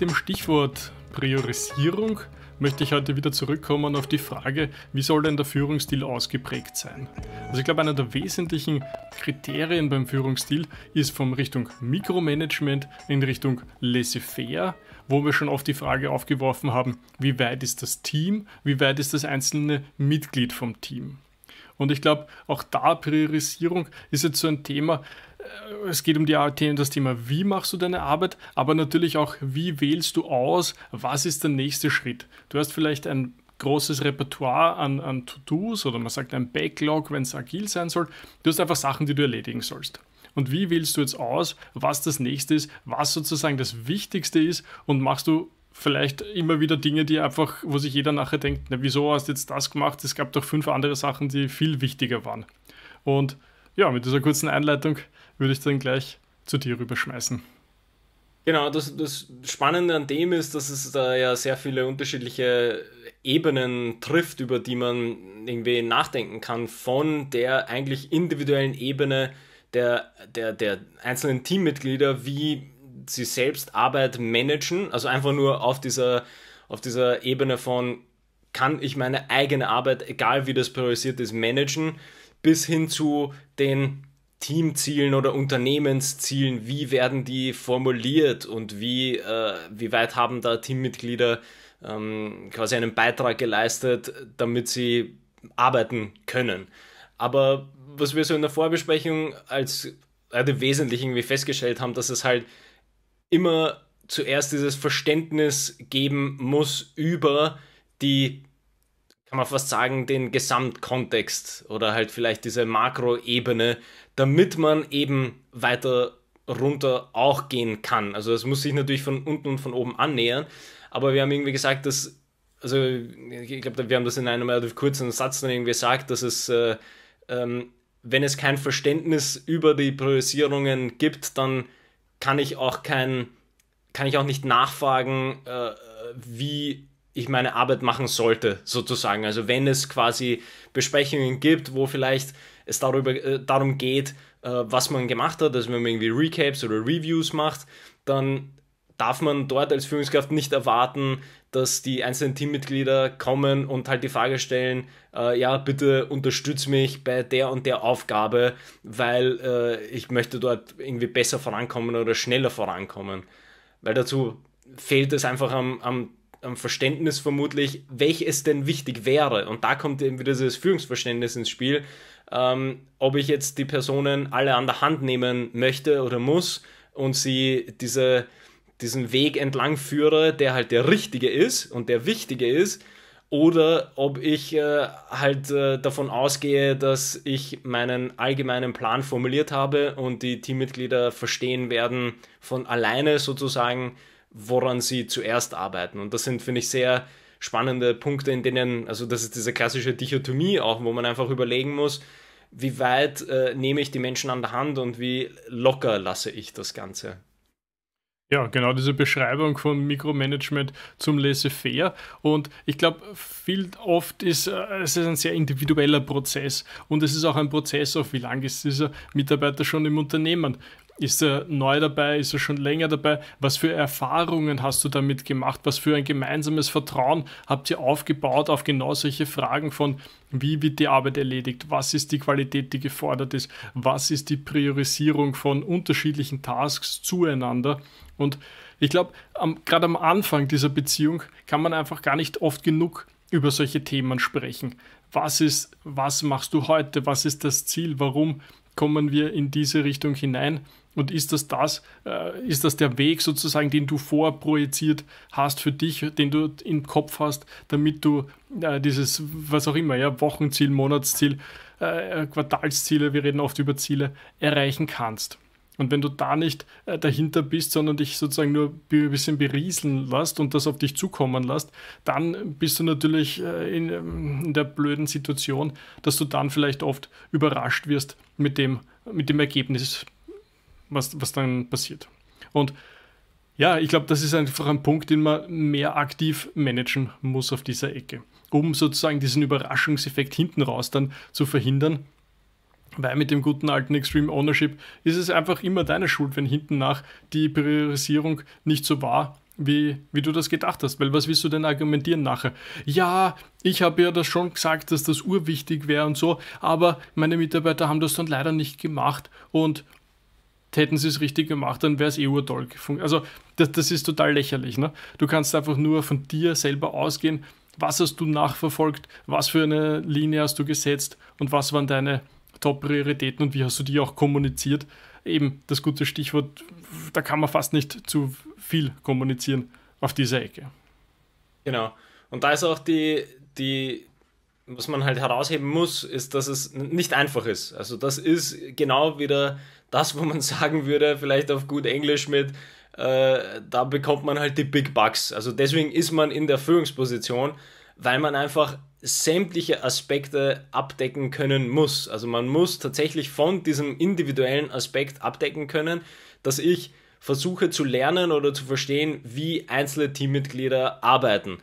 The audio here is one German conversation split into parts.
Mit dem Stichwort Priorisierung möchte ich heute wieder zurückkommen auf die Frage, wie soll denn der Führungsstil ausgeprägt sein? Also ich glaube, einer der wesentlichen Kriterien beim Führungsstil ist von Richtung Mikromanagement in Richtung laissez-faire, wo wir schon oft die Frage aufgeworfen haben, wie weit ist das Team, wie weit ist das einzelne Mitglied vom Team? Und ich glaube, auch da Priorisierung ist jetzt so ein Thema. Äh, es geht um die, das Thema, wie machst du deine Arbeit, aber natürlich auch, wie wählst du aus, was ist der nächste Schritt. Du hast vielleicht ein großes Repertoire an, an To-Dos oder man sagt ein Backlog, wenn es agil sein soll. Du hast einfach Sachen, die du erledigen sollst. Und wie wählst du jetzt aus, was das nächste ist, was sozusagen das Wichtigste ist und machst du vielleicht immer wieder Dinge, die einfach, wo sich jeder nachher denkt, na, wieso hast du jetzt das gemacht? Es gab doch fünf andere Sachen, die viel wichtiger waren. Und ja, mit dieser kurzen Einleitung würde ich dann gleich zu dir rüberschmeißen. Genau, das, das Spannende an dem ist, dass es da ja sehr viele unterschiedliche Ebenen trifft, über die man irgendwie nachdenken kann, von der eigentlich individuellen Ebene der, der, der einzelnen Teammitglieder, wie sie selbst Arbeit managen, also einfach nur auf dieser, auf dieser Ebene von, kann ich meine eigene Arbeit, egal wie das priorisiert ist, managen, bis hin zu den Teamzielen oder Unternehmenszielen, wie werden die formuliert und wie, äh, wie weit haben da Teammitglieder ähm, quasi einen Beitrag geleistet, damit sie arbeiten können. Aber was wir so in der Vorbesprechung als äh, im Wesentlichen irgendwie festgestellt haben, dass es halt immer zuerst dieses Verständnis geben muss über die, kann man fast sagen, den Gesamtkontext oder halt vielleicht diese Makroebene, damit man eben weiter runter auch gehen kann. Also das muss sich natürlich von unten und von oben annähern, aber wir haben irgendwie gesagt, dass, also ich glaube, wir haben das in einem relativ kurzen Satz dann irgendwie gesagt, dass es, äh, ähm, wenn es kein Verständnis über die Priorisierungen gibt, dann kann ich auch kein, kann ich auch nicht nachfragen, äh, wie ich meine Arbeit machen sollte, sozusagen. Also wenn es quasi Besprechungen gibt, wo vielleicht es darüber, äh, darum geht, äh, was man gemacht hat, also wenn man irgendwie Recaps oder Reviews macht, dann darf man dort als Führungskraft nicht erwarten, dass die einzelnen Teammitglieder kommen und halt die Frage stellen, äh, ja, bitte unterstütz mich bei der und der Aufgabe, weil äh, ich möchte dort irgendwie besser vorankommen oder schneller vorankommen. Weil dazu fehlt es einfach am, am, am Verständnis vermutlich, welches denn wichtig wäre. Und da kommt eben wieder dieses Führungsverständnis ins Spiel, ähm, ob ich jetzt die Personen alle an der Hand nehmen möchte oder muss und sie diese diesen Weg entlang führe, der halt der richtige ist und der wichtige ist, oder ob ich äh, halt äh, davon ausgehe, dass ich meinen allgemeinen Plan formuliert habe und die Teammitglieder verstehen werden von alleine sozusagen, woran sie zuerst arbeiten. Und das sind, finde ich, sehr spannende Punkte, in denen, also das ist diese klassische Dichotomie auch, wo man einfach überlegen muss, wie weit äh, nehme ich die Menschen an der Hand und wie locker lasse ich das Ganze. Ja, genau diese Beschreibung von Mikromanagement zum Laissez-faire. Und ich glaube, viel oft ist äh, es ist ein sehr individueller Prozess und es ist auch ein Prozess, auf wie lange ist dieser Mitarbeiter schon im Unternehmen. Ist er neu dabei? Ist er schon länger dabei? Was für Erfahrungen hast du damit gemacht? Was für ein gemeinsames Vertrauen habt ihr aufgebaut auf genau solche Fragen von, wie wird die Arbeit erledigt? Was ist die Qualität, die gefordert ist? Was ist die Priorisierung von unterschiedlichen Tasks zueinander? Und ich glaube, gerade am Anfang dieser Beziehung kann man einfach gar nicht oft genug über solche Themen sprechen. Was ist, was machst du heute? Was ist das Ziel? Warum kommen wir in diese Richtung hinein? Und ist das das, äh, ist das der Weg sozusagen, den du vorprojiziert hast für dich, den du im Kopf hast, damit du äh, dieses, was auch immer, ja, Wochenziel, Monatsziel, äh, äh Quartalsziele, wir reden oft über Ziele, erreichen kannst. Und wenn du da nicht äh, dahinter bist, sondern dich sozusagen nur ein bisschen berieseln lässt und das auf dich zukommen lässt, dann bist du natürlich äh, in, ähm, in, der blöden Situation, dass du dann vielleicht oft überrascht wirst mit dem, mit dem Ergebnis, was, was dann passiert. Und ja, ich glaube, das ist einfach ein Punkt, den man mehr aktiv managen muss auf dieser Ecke, um sozusagen diesen Überraschungseffekt hinten raus dann zu verhindern. Weil mit dem guten alten Extreme Ownership ist es einfach immer deine Schuld, wenn hinten nach die Priorisierung nicht so war, wie, wie du das gedacht hast. Weil was willst du denn argumentieren nachher? Ja, ich habe ja das schon gesagt, dass das urwichtig wäre und so, aber meine Mitarbeiter haben das dann leider nicht gemacht und hätten sie es richtig gemacht, dann wäre es eh urtoll gefunden. Also das, das ist total lächerlich. Ne? Du kannst einfach nur von dir selber ausgehen, was hast du nachverfolgt, was für eine Linie hast du gesetzt und was waren deine Top-Prioritäten und wie hast du die auch kommuniziert. Eben das gute Stichwort, da kann man fast nicht zu viel kommunizieren auf dieser Ecke. Genau. Und da ist auch die, die was man halt herausheben muss, ist, dass es nicht einfach ist. Also das ist genau wieder das, wo man sagen würde, vielleicht auf gut Englisch mit, äh, da bekommt man halt die Big Bucks. Also deswegen ist man in der Führungsposition, weil man einfach sämtliche Aspekte abdecken können muss. Also man muss tatsächlich von diesem individuellen Aspekt abdecken können, dass ich versuche zu lernen oder zu verstehen, wie einzelne Teammitglieder arbeiten.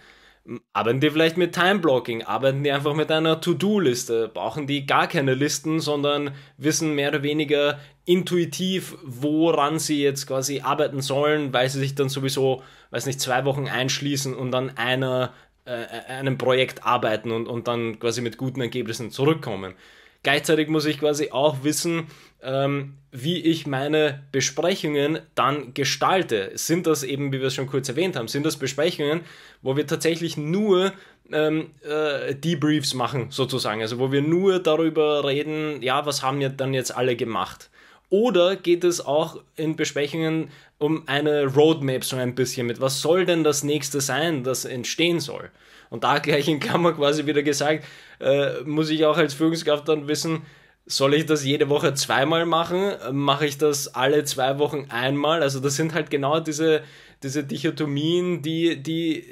Arbeiten die vielleicht mit Time-Blocking? Arbeiten die einfach mit einer To-Do-Liste? Brauchen die gar keine Listen, sondern wissen mehr oder weniger intuitiv, woran sie jetzt quasi arbeiten sollen, weil sie sich dann sowieso, weiß nicht, zwei Wochen einschließen und dann einer, äh, äh, einem Projekt arbeiten und, und dann quasi mit guten Ergebnissen zurückkommen. Gleichzeitig muss ich quasi auch wissen, ähm, wie ich meine Besprechungen dann gestalte. Sind das eben, wie wir es schon kurz erwähnt haben, sind das Besprechungen, wo wir tatsächlich nur ähm, äh, Debriefs machen, sozusagen. Also wo wir nur darüber reden, ja, was haben ja dann jetzt alle gemacht. Oder geht es auch in Besprechungen um eine Roadmap so ein bisschen mit? Was soll denn das nächste sein, das entstehen soll? Und da gleich in Klammer quasi wieder gesagt, äh, muss ich auch als Führungskraft dann wissen, soll ich das jede Woche zweimal machen? Mache ich das alle zwei Wochen einmal? Also das sind halt genau diese, diese Dichotomien, die, die äh,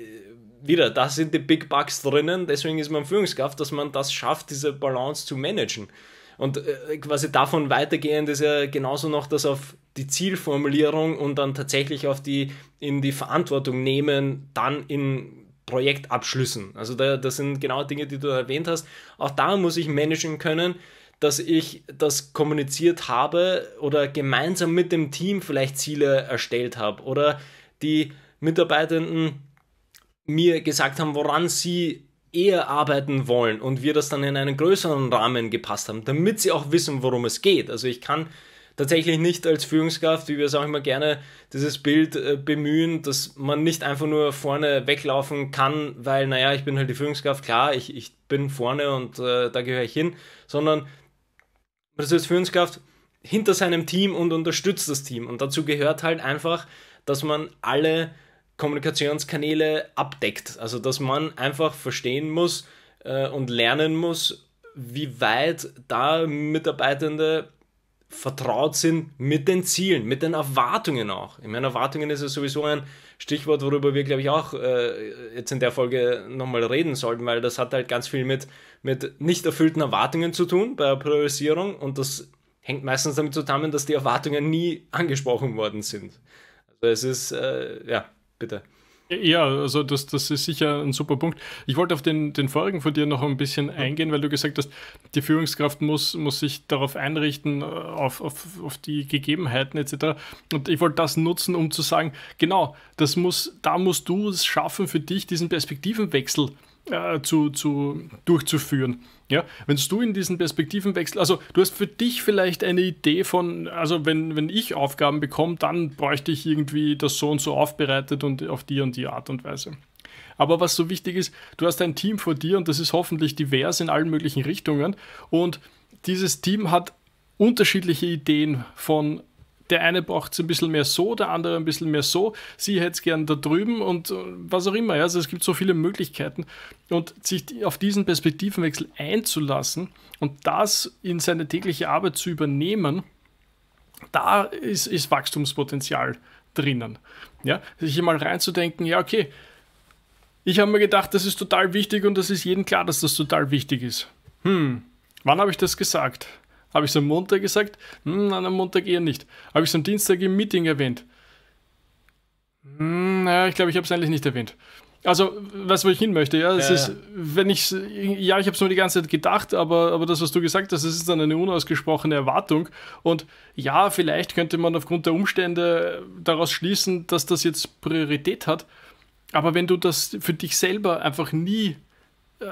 wieder, da sind die Big Bucks drinnen, deswegen ist man Führungskraft, dass man das schafft, diese Balance zu managen. Und äh, quasi davon weitergehend ist ja genauso noch das auf die Zielformulierung und dann tatsächlich auf die in die Verantwortung nehmen, dann in Projektabschlüssen. Also da, das sind genau Dinge, die du erwähnt hast. Auch da muss ich managen können, dass ich das kommuniziert habe oder gemeinsam mit dem Team vielleicht Ziele erstellt habe oder die Mitarbeitenden mir gesagt haben, woran sie eher arbeiten wollen und wir das dann in einen größeren Rahmen gepasst haben, damit sie auch wissen, worum es geht. Also ich kann tatsächlich nicht als Führungskraft, wie wir es auch immer gerne dieses Bild äh, bemühen, dass man nicht einfach nur vorne weglaufen kann, weil, naja, ich bin halt die Führungskraft, klar, ich, ich bin vorne und äh, da gehöre ich hin, sondern das ist Führungskraft hinter seinem Team und unterstützt das Team. Und dazu gehört halt einfach, dass man alle Kommunikationskanäle abdeckt. Also dass man einfach verstehen muss äh, und lernen muss, wie weit da Mitarbeitende vertraut sind mit den Zielen, mit den Erwartungen auch. Ich meine, Erwartungen ist ja sowieso ein Stichwort, worüber wir, glaube ich, auch äh, jetzt in der Folge nochmal reden sollten, weil das hat halt ganz viel mit, mit nicht erfüllten Erwartungen zu tun bei der Priorisierung und das hängt meistens damit zusammen, dass die Erwartungen nie angesprochen worden sind. Also es ist, äh, ja, bitte. Ja, also das, das ist sicher ein super Punkt. Ich wollte auf den, den vorigen von dir noch ein bisschen eingehen, weil du gesagt hast, die Führungskraft muss, muss sich darauf einrichten, auf, auf, auf die Gegebenheiten etc. Und ich wollte das nutzen, um zu sagen, genau, das muss, da musst du es schaffen, für dich diesen Perspektivenwechsel zu äh, zu, zu, durchzuführen. Ja, wenn du in diesen Perspektivenwechsel, also du hast für dich vielleicht eine Idee von, also wenn, wenn ich Aufgaben bekomme, dann bräuchte ich irgendwie das so und so aufbereitet und auf die und die Art und Weise. Aber was so wichtig ist, du hast ein Team vor dir und das ist hoffentlich divers in allen möglichen Richtungen und dieses Team hat unterschiedliche Ideen von der eine braucht es ein bisschen mehr so, der andere ein bisschen mehr so, sie hätte es gern da drüben und äh, was auch immer. Also es gibt so viele Möglichkeiten und sich auf diesen Perspektivenwechsel einzulassen und das in seine tägliche Arbeit zu übernehmen, da ist, ist Wachstumspotenzial drinnen. Ja, sich hier mal reinzudenken, ja, okay, ich habe mir gedacht, das ist total wichtig und das ist jedem klar, dass das total wichtig ist. Hm, wann habe ich das gesagt? Habe ich es am Montag gesagt? Hm, nein, am Montag eher nicht. Habe ich es am Dienstag im Meeting erwähnt? Hm, naja, ich glaube, ich habe es eigentlich nicht erwähnt. Also, was wo ich hin möchte, ja, es ja, ist, ja. wenn ich, ja, ich habe es nur die ganze Zeit gedacht, aber, aber das, was du gesagt hast, das ist dann eine unausgesprochene Erwartung. Und ja, vielleicht könnte man aufgrund der Umstände daraus schließen, dass das jetzt Priorität hat. Aber wenn du das für dich selber einfach nie äh,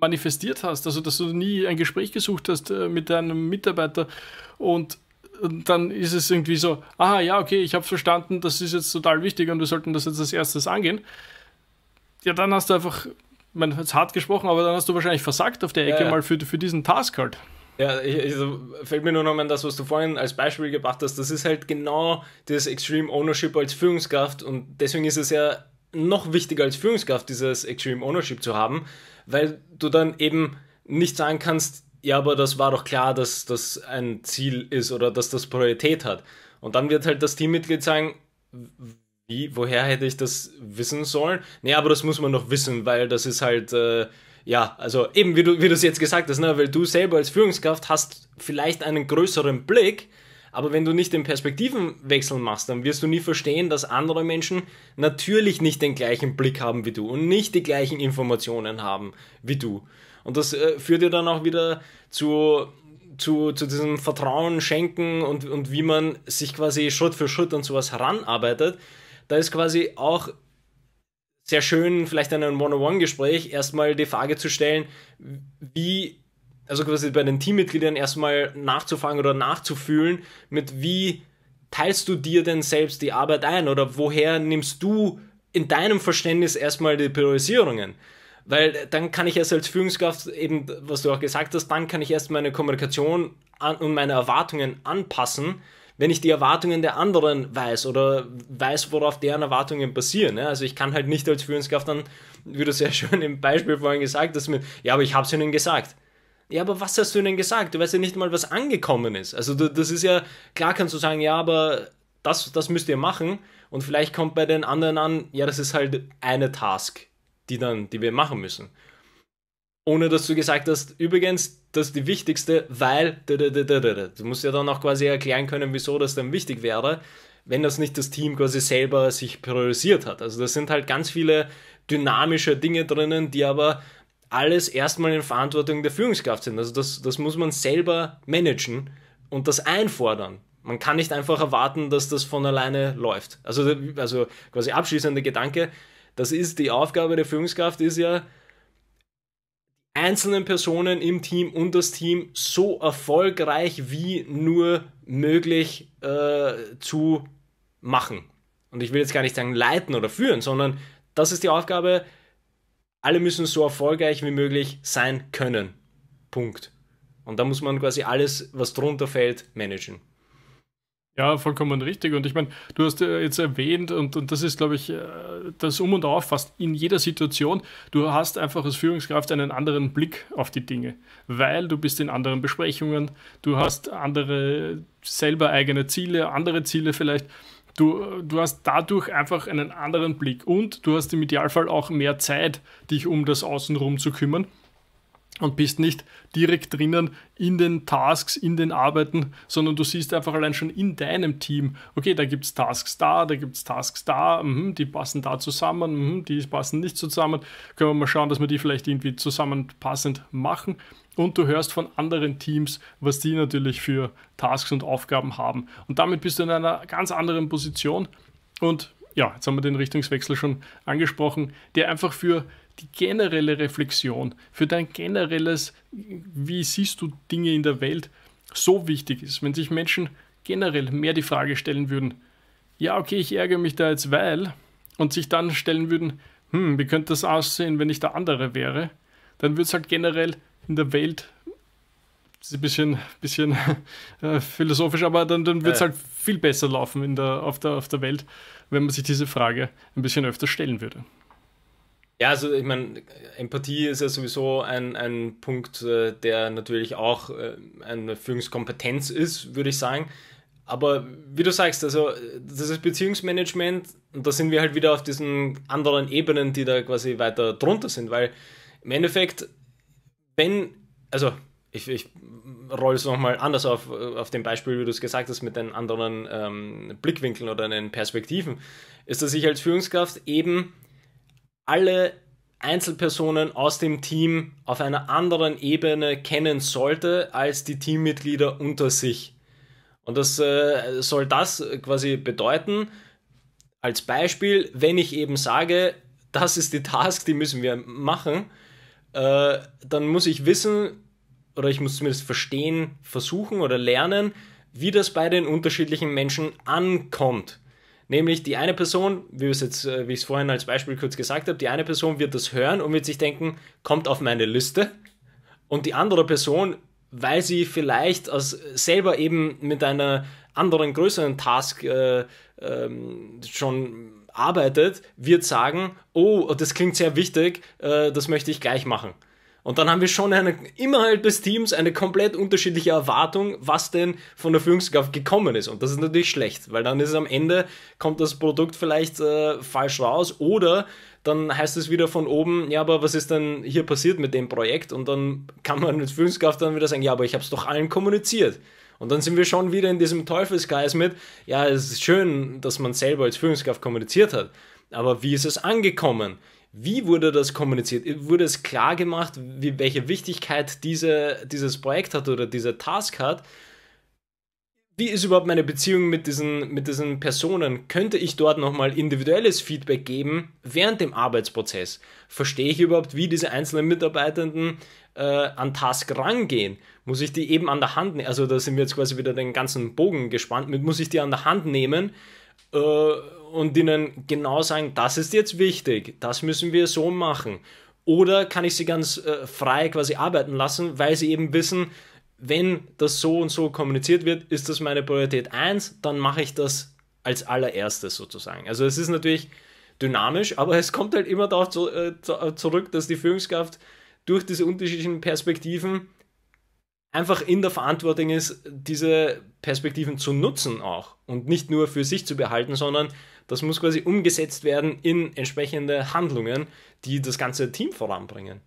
manifestiert hast, also dass du nie ein Gespräch gesucht hast äh, mit deinem Mitarbeiter und dann ist es irgendwie so, aha, ja, okay, ich habe verstanden, das ist jetzt total wichtig und wir sollten das jetzt als erstes angehen. Ja, dann hast du einfach, man hat es hart gesprochen, aber dann hast du wahrscheinlich versagt auf der Ecke ja, ja. mal für, für diesen Task halt. Ja, ich, also fällt mir nur noch an das, was du vorhin als Beispiel gebracht hast. Das ist halt genau das Extreme Ownership als Führungskraft und deswegen ist es ja noch wichtiger als Führungskraft, dieses Extreme Ownership zu haben, weil du dann eben nicht sagen kannst, ja, aber das war doch klar, dass das ein Ziel ist oder dass das Priorität hat. Und dann wird halt das Teammitglied sagen, wie, woher hätte ich das wissen sollen? Nee, aber das muss man noch wissen, weil das ist halt, äh, ja, also eben wie du, wie es jetzt gesagt hast, ne, weil du selber als Führungskraft hast vielleicht einen größeren Blick, aber wenn du nicht den Perspektivenwechsel machst, dann wirst du nie verstehen, dass andere Menschen natürlich nicht den gleichen Blick haben wie du und nicht die gleichen Informationen haben wie du. Und das äh, führt dir dann auch wieder zu, zu, zu diesem Vertrauen schenken und, und wie man sich quasi Schritt für Schritt an sowas heranarbeitet. Da ist quasi auch sehr schön, vielleicht in einem One-on-One-Gespräch erstmal die Frage zu stellen, wie also quasi bei den Teammitgliedern erstmal nachzufragen oder nachzufühlen, mit wie teilst du dir denn selbst die Arbeit ein oder woher nimmst du in deinem Verständnis erstmal die Priorisierungen? Weil dann kann ich erst als Führungskraft, eben was du auch gesagt hast, dann kann ich erst meine Kommunikation und meine Erwartungen anpassen, wenn ich die Erwartungen der anderen weiß oder weiß, worauf deren Erwartungen basieren. Also ich kann halt nicht als Führungskraft dann, wie du sehr schön im Beispiel vorhin gesagt hast, mit, ja, aber ich habe es ihnen gesagt. Ja, aber was hast du ihnen gesagt? Du weißt ja nicht mal, was angekommen ist. Also das ist ja, klar kannst du sagen, ja, aber das, das müsst ihr machen. Und vielleicht kommt bei den anderen an, ja, das ist halt eine Task, die dann, die wir machen müssen. Ohne dass du gesagt hast, übrigens, das ist die wichtigste, weil du musst ja dann auch quasi erklären können, wieso das dann wichtig wäre, wenn das nicht das Team quasi selber sich priorisiert hat. Also das sind halt ganz viele dynamische Dinge drinnen, die aber alles erstmal in Verantwortung der Führungskraft sind. Also das, das muss man selber managen und das einfordern. Man kann nicht einfach erwarten, dass das von alleine läuft. Also, also quasi abschließender Gedanke, das ist die Aufgabe der Führungskraft, ist ja, einzelnen Personen im Team und das Team so erfolgreich wie nur möglich äh, zu machen. Und ich will jetzt gar nicht sagen leiten oder führen, sondern das ist die Aufgabe alle müssen so erfolgreich wie möglich sein können. Punkt. Und da muss man quasi alles, was drunter fällt, managen. Ja, vollkommen richtig. Und ich meine, du hast äh, jetzt erwähnt, und, und das ist, glaube ich, äh, das Um und Auf fast in jeder Situation. Du hast einfach als Führungskraft einen anderen Blick auf die Dinge, weil du bist in anderen Besprechungen, du hast andere, selber eigene Ziele, andere Ziele vielleicht. Du, du hast dadurch einfach einen anderen Blick und du hast im Idealfall auch mehr Zeit, dich um das Außenrum zu kümmern und bist nicht direkt drinnen in den Tasks, in den Arbeiten, sondern du siehst einfach allein schon in deinem Team, okay, da gibt es Tasks da, da gibt es Tasks da, mh, die passen da zusammen, mh, die passen nicht zusammen, können wir mal schauen, dass wir die vielleicht irgendwie zusammenpassend machen und du hörst von anderen Teams, was die natürlich für Tasks und Aufgaben haben. Und damit bist du in einer ganz anderen Position und ja, jetzt haben wir den Richtungswechsel schon angesprochen, der einfach für die generelle Reflexion, für dein generelles, wie siehst du Dinge in der Welt, so wichtig ist. Wenn sich Menschen generell mehr die Frage stellen würden, ja, okay, ich ärgere mich da jetzt, weil, und sich dann stellen würden, hm, wie könnte das aussehen, wenn ich der andere wäre, dann wird es halt generell in der Welt das ist ein bisschen, bisschen äh, philosophisch, aber dann, dann wird es äh. halt viel besser laufen in der, auf, der, auf der Welt, wenn man sich diese Frage ein bisschen öfter stellen würde. Ja, also ich meine, Empathie ist ja sowieso ein, ein Punkt, äh, der natürlich auch äh, eine Führungskompetenz ist, würde ich sagen. Aber wie du sagst, also das ist Beziehungsmanagement und da sind wir halt wieder auf diesen anderen Ebenen, die da quasi weiter drunter sind, weil im Endeffekt, wenn, also ich, ich roll es nochmal anders auf, auf dem Beispiel, wie du es gesagt hast, mit den anderen ähm, Blickwinkeln oder den Perspektiven, ist, dass ich als Führungskraft eben alle Einzelpersonen aus dem Team auf einer anderen Ebene kennen sollte als die Teammitglieder unter sich. Und das äh, soll das quasi bedeuten, als Beispiel, wenn ich eben sage, das ist die Task, die müssen wir machen, äh, dann muss ich wissen, oder ich muss zumindest verstehen, versuchen oder lernen, wie das bei den unterschiedlichen Menschen ankommt. Nämlich die eine Person, äh, wie ich es vorhin als Beispiel kurz gesagt habe, die eine Person wird das hören und wird sich denken, kommt auf meine Liste. Und die andere Person, weil sie vielleicht aus, selber eben mit einer anderen größeren Task äh, ähm, schon arbeitet, wird sagen, oh, das klingt sehr wichtig, äh, das möchte ich gleich machen. Und dann haben wir schon eine, innerhalb des Teams eine komplett unterschiedliche Erwartung, was denn von der Führungskraft gekommen ist. Und das ist natürlich schlecht, weil dann ist es am Ende, kommt das Produkt vielleicht äh, falsch raus oder dann heißt es wieder von oben, ja, aber was ist denn hier passiert mit dem Projekt? Und dann kann man mit Führungskraft dann wieder sagen, ja, aber ich habe es doch allen kommuniziert. Und dann sind wir schon wieder in diesem Teufelskreis mit, ja, es ist schön, dass man selber als Führungskraft kommuniziert hat, aber wie ist es angekommen? Wie wurde das kommuniziert? Wurde es klar gemacht, wie, welche Wichtigkeit diese, dieses Projekt hat oder diese Task hat? wie ist überhaupt meine Beziehung mit diesen, mit diesen Personen? Könnte ich dort nochmal individuelles Feedback geben während dem Arbeitsprozess? Verstehe ich überhaupt, wie diese einzelnen Mitarbeitenden äh, an Task rangehen? Muss ich die eben an der Hand nehmen? Also da sind wir jetzt quasi wieder den ganzen Bogen gespannt mit, muss ich die an der Hand nehmen äh, und ihnen genau sagen, das ist jetzt wichtig, das müssen wir so machen. Oder kann ich sie ganz äh, frei quasi arbeiten lassen, weil sie eben wissen, wenn das so und so kommuniziert wird, ist das meine Priorität 1, dann mache ich das als allererstes sozusagen. Also es ist natürlich dynamisch, aber es kommt halt immer darauf äh, zu, äh, zurück, dass die Führungskraft durch diese unterschiedlichen Perspektiven einfach in der Verantwortung ist, diese Perspektiven zu nutzen auch und nicht nur für sich zu behalten, sondern das muss quasi umgesetzt werden in entsprechende Handlungen, die das ganze Team voranbringen.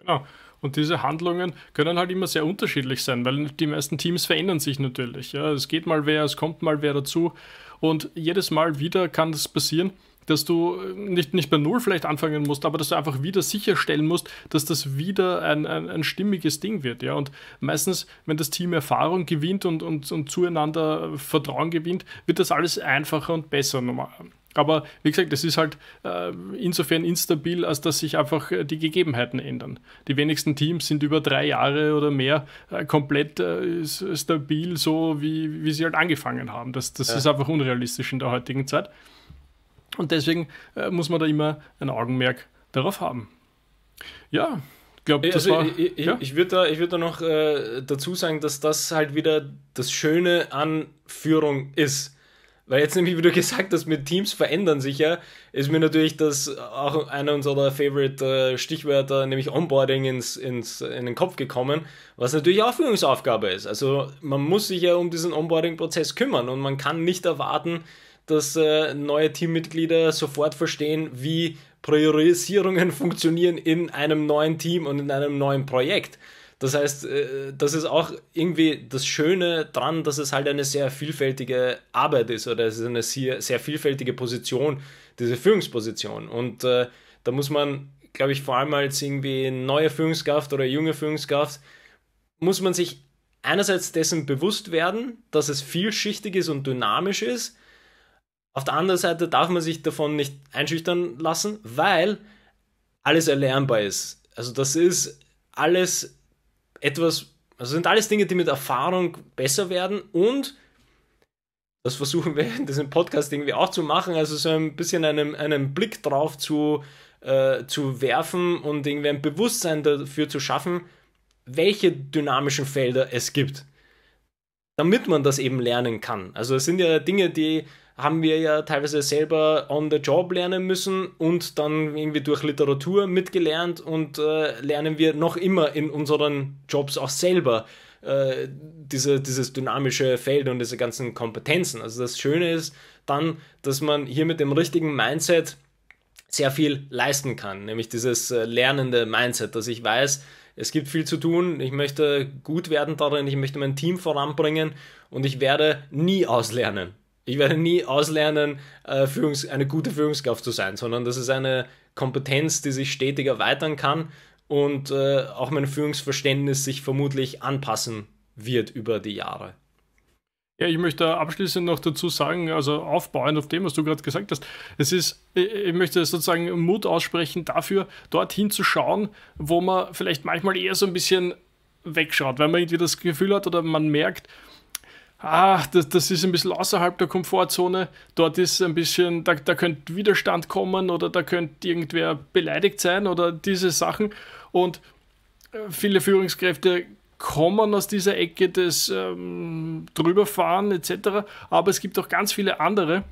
Genau. Und diese Handlungen können halt immer sehr unterschiedlich sein, weil die meisten Teams verändern sich natürlich. Ja. Es geht mal wer, es kommt mal wer dazu. Und jedes Mal wieder kann es das passieren, dass du äh, nicht, nicht bei Null vielleicht anfangen musst, aber dass du einfach wieder sicherstellen musst, dass das wieder ein, ein, ein stimmiges Ding wird. Ja? Und meistens, wenn das Team Erfahrung gewinnt und, und, und zueinander Vertrauen gewinnt, wird das alles einfacher und besser normal, aber wie gesagt, das ist halt äh, insofern instabil, als dass sich einfach äh, die Gegebenheiten ändern. Die wenigsten Teams sind über drei Jahre oder mehr äh, komplett äh, stabil, so wie, wie sie halt angefangen haben. Das, das ja. ist einfach unrealistisch in der heutigen Zeit. Und deswegen äh, muss man da immer ein Augenmerk darauf haben. Ja, Glaub, äh, also war, ich, ich, ja? ich würde da, würd da noch äh, dazu sagen, dass das halt wieder das Schöne an Führung ist. Weil jetzt nämlich, wie du gesagt hast, mit Teams verändern sich ja, ist mir natürlich das auch einer unserer Favorite äh, Stichwörter, nämlich Onboarding, ins, ins, in den Kopf gekommen, was natürlich auch Führungsaufgabe ist. Also man muss sich ja um diesen Onboarding-Prozess kümmern und man kann nicht erwarten, dass äh, neue Teammitglieder sofort verstehen, wie Priorisierungen funktionieren in einem neuen Team und in einem neuen Projekt. Das heißt, äh, das ist auch irgendwie das Schöne dran, dass es halt eine sehr vielfältige Arbeit ist oder es ist eine sehr, sehr vielfältige Position, diese Führungsposition. Und äh, da muss man, glaube ich, vor allem als irgendwie neue Führungskraft oder junge Führungskraft, muss man sich einerseits dessen bewusst werden, dass es vielschichtig ist und dynamisch ist. Auf der anderen Seite darf man sich davon nicht einschüchtern lassen, weil alles erlernbar ist. Also das ist alles etwas, also sind alles Dinge, die mit Erfahrung besser werden und das versuchen wir in diesem Podcast irgendwie auch zu machen, also so ein bisschen einen, einen Blick drauf zu, äh, zu werfen und irgendwie ein Bewusstsein dafür zu schaffen, welche dynamischen Felder es gibt, damit man das eben lernen kann. Also es sind ja Dinge, die haben wir ja teilweise selber on the job lernen müssen und dann irgendwie durch Literatur mitgelernt und äh, lernen wir noch immer in unseren Jobs auch selber äh, diese, dieses dynamische Feld und diese ganzen Kompetenzen. Also das Schöne ist dann, dass man hier mit dem richtigen Mindset sehr viel leisten kann, nämlich dieses äh, lernende Mindset, dass ich weiß, es gibt viel zu tun, ich möchte gut werden darin, ich möchte mein Team voranbringen und ich werde nie auslernen. Ich werde nie auslernen, äh, eine gute Führungskraft zu sein, sondern das ist eine Kompetenz, die sich stetig erweitern kann und äh, auch mein Führungsverständnis sich vermutlich anpassen wird über die Jahre. Ja, ich möchte abschließend noch dazu sagen, also aufbauend auf dem, was du gerade gesagt hast. Es ist, ich möchte sozusagen Mut aussprechen dafür, dorthin zu schauen, wo man vielleicht manchmal eher so ein bisschen wegschaut, weil man irgendwie das Gefühl hat oder man merkt, ah, das, das ist ein bisschen außerhalb der Komfortzone, dort ist ein bisschen, da, da könnte Widerstand kommen oder da könnte irgendwer beleidigt sein oder diese Sachen. Und äh, viele Führungskräfte kommen aus dieser Ecke des ähm, Drüberfahren etc. Aber es gibt auch ganz viele andere,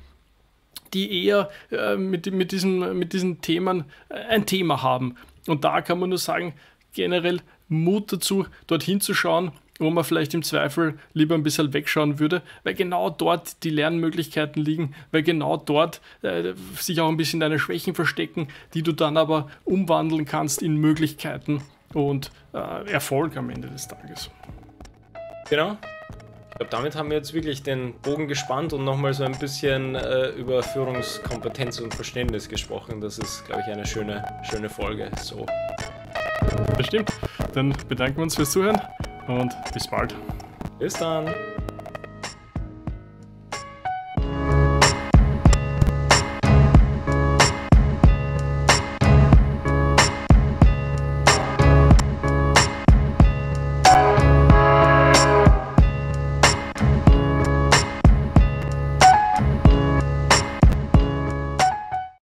die eher äh, mit, mit, diesen, mit diesen Themen äh, ein Thema haben. Und da kann man nur sagen, generell Mut dazu, dorthin zu schauen wo man vielleicht im Zweifel lieber ein bisschen wegschauen würde, weil genau dort die Lernmöglichkeiten liegen, weil genau dort äh, sich auch ein bisschen deine Schwächen verstecken, die du dann aber umwandeln kannst in Möglichkeiten und äh, Erfolg am Ende des Tages. Genau. Ich glaube, damit haben wir jetzt wirklich den Bogen gespannt und nochmal so ein bisschen äh, über Führungskompetenz und Verständnis gesprochen. Das ist, glaube ich, eine schöne, schöne Folge. So. Das stimmt. Dann bedanken wir uns fürs Zuhören und bis bald. Bis dann.